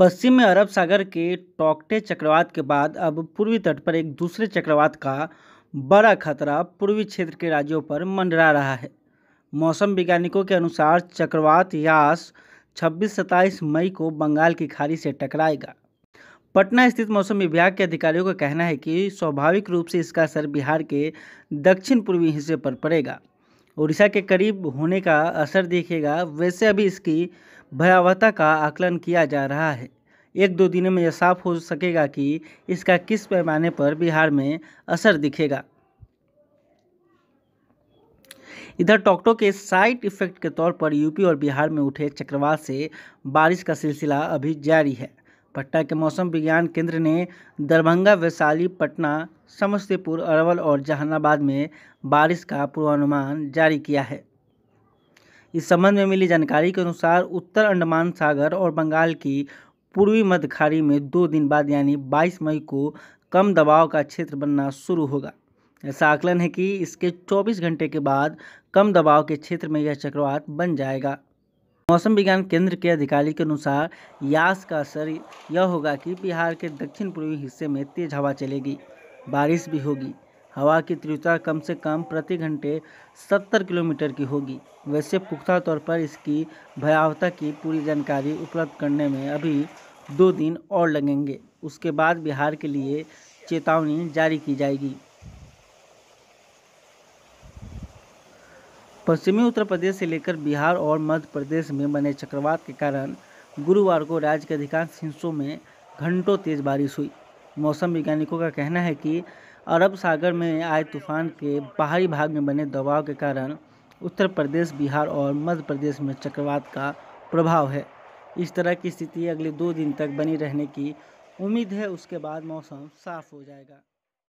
पश्चिम में अरब सागर के टॉकटे चक्रवात के बाद अब पूर्वी तट पर एक दूसरे चक्रवात का बड़ा खतरा पूर्वी क्षेत्र के राज्यों पर मंडरा रहा है मौसम वैज्ञानिकों के अनुसार चक्रवात यास 26-27 मई को बंगाल की खाड़ी से टकराएगा पटना स्थित मौसम विभाग के अधिकारियों का कहना है कि स्वाभाविक रूप से इसका असर बिहार के दक्षिण पूर्वी हिस्से पर पड़ेगा उड़ीसा के करीब होने का असर देखेगा वैसे अभी इसकी भयावहता का आकलन किया जा रहा है एक दो दिनों में यह साफ हो सकेगा कि इसका किस पैमाने पर बिहार में असर दिखेगा इधर टॉक्टो के साइड इफेक्ट के तौर पर यूपी और बिहार में उठे चक्रवात से बारिश का सिलसिला अभी जारी है पटना के मौसम विज्ञान केंद्र ने दरभंगा वैशाली पटना समस्तीपुर अरवल और जहानाबाद में बारिश का पूर्वानुमान जारी किया है इस संबंध में मिली जानकारी के अनुसार उत्तर अंडमान सागर और बंगाल की पूर्वी मध्य खाड़ी में दो दिन बाद यानी 22 मई को कम दबाव का क्षेत्र बनना शुरू होगा ऐसा आकलन है कि इसके 24 घंटे के बाद कम दबाव के क्षेत्र में यह चक्रवात बन जाएगा मौसम विज्ञान केंद्र के अधिकारी के अनुसार यास का असर यह होगा कि बिहार के दक्षिण पूर्वी हिस्से में तेज हवा चलेगी बारिश भी होगी हवा की तीव्रता कम से कम प्रति घंटे 70 किलोमीटर की होगी वैसे पुख्ता तौर पर इसकी भयावहता की पूरी जानकारी उपलब्ध करने में अभी दो दिन और लगेंगे उसके बाद बिहार के लिए चेतावनी जारी की जाएगी पश्चिमी उत्तर प्रदेश से लेकर बिहार और मध्य प्रदेश में बने चक्रवात के कारण गुरुवार को राज्य के अधिकांश हिस्सों में घंटों तेज बारिश हुई मौसम वैज्ञानिकों का कहना है कि अरब सागर में आए तूफान के बाहरी भाग में बने दबाव के कारण उत्तर प्रदेश बिहार और मध्य प्रदेश में चक्रवात का प्रभाव है इस तरह की स्थिति अगले दो दिन तक बनी रहने की उम्मीद है उसके बाद मौसम साफ हो जाएगा